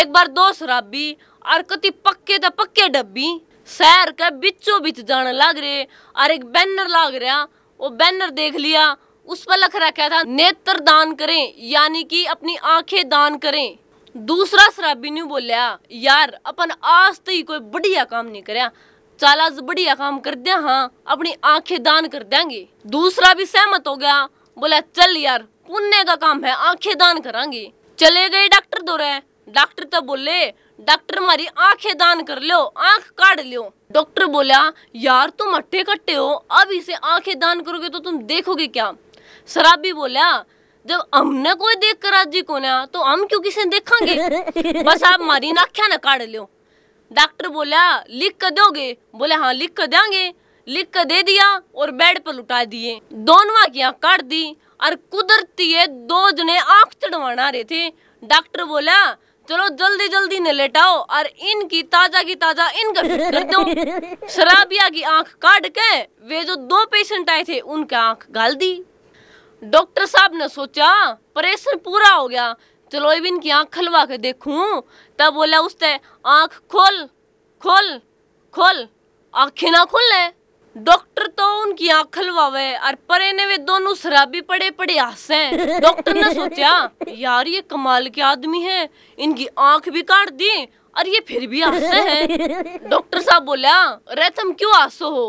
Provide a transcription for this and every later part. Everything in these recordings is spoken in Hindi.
एक बार दो शराबी और कति पक्के तो पक्के डब्बी शहर के बिचो बिच जाने लग रहे और एक बैनर लाग रहा वो बैनर देख लिया उस पर लख रखा था नेत्र दान करें यानी कि अपनी आंखें दान करें दूसरा शराबी ने बोलिया यार अपन आज तक तो कोई बढ़िया काम नहीं करया चल आज बढ़िया काम कर दिया हाँ अपनी आंखें दान कर देंगे दूसरा भी सहमत हो गया बोला चल यार पुण्य का काम है आंखें दान करांगे चले गए डॉक्टर दो डॉक्टर तो बोले डॉक्टर मारी आंखें दान कर लो आंख काट लो डॉक्टर बोला यार तुम अट्ठे कट्टे हो अब इसे आंखें दान करोगे तो तुम देखोगे क्या शराबी बोला जब हमने कोई देख कर राजी को ना तो हम क्यों किसे देखेंगे बस आप मारी नाख्या ना काट लो डॉक्टर बोला लिख कर दोगे बोले हाँ लिख कर देंगे लिख कर दे दिया और बेड पर लुटा दिए दोनों की आंख काट दी और कुदरती है दो जने आंख चढ़वाना रहे थे डॉक्टर बोला चलो जल्दी जल्दी ने लेटाओ और इनकी ताजा की ताजा इनका कर दो शराबिया की आंख काट के वे जो दो पेशेंट आए थे उनके आंख गाल दी डॉक्टर साहब ने सोचा परेशन पूरा हो गया चलो अब इनकी आंख खलवा के देखूं तब बोला उसने आंख खोल खोल खोल आंखें ना खोल डॉक्टर तो उनकी आंख खलवावे और परे ने वे दोनों शराबी पड़े पड़े हंसे डॉक्टर ने सोचा यार ये कमाल के आदमी है इनकी आंख भी काट दी और ये फिर भी आसे हैं डॉक्टर साहब बोला अरे तुम क्यों आसो हो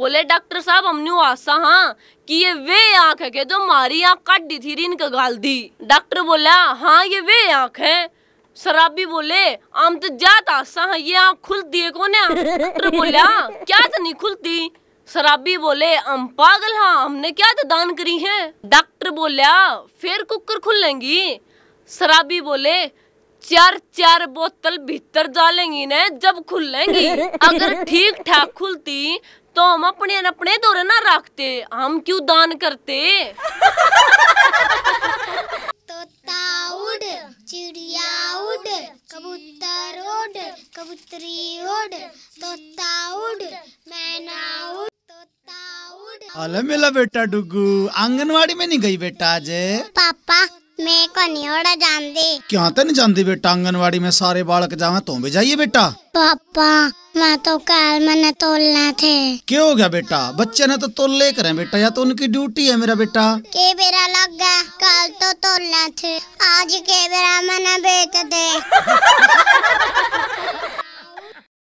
बोले डॉक्टर साहब हमने आसा हाँ कि ये वे आंख है जो मारी आंख काट दी थी का गाल दी डॉक्टर बोला हाँ ये वे आंख है शराबी बोले आम तो जात आसा है हाँ, ये आंख खुलती है है डॉक्टर बोला क्या तो नहीं खुलती शराबी बोले हम पागल हाँ हमने क्या तो दान करी है डॉक्टर बोलिया फिर कुकर खुलेंगी शराबी बोले चार चार बोतल भीतर डालेंगी ने जब खुलेंगी अगर ठीक ठाक खुलती तो हम अपने अपने दौरे ना रखते हम क्यों दान करते चिड़िया उड़ कबूतर उड़ कबूतरी उड़ तोता उड़ मैना उड़ अले मेला बेटा डुगू आंगनवाड़ी में नहीं गई बेटा आज पापा मैं को नहीं ओड़ा जानती क्यों तो नहीं जानती बेटा आंगनवाड़ी में सारे बालक जावे तुम तो भी जाइए बेटा पापा मैं तो कल मैंने तोलना थे क्यों हो गया बेटा बच्चे ने तो तोल ले करे बेटा या तो उनकी ड्यूटी है मेरा बेटा के बेरा लग गया कल तो तोलना थे आज के बेरा मैंने बेच दे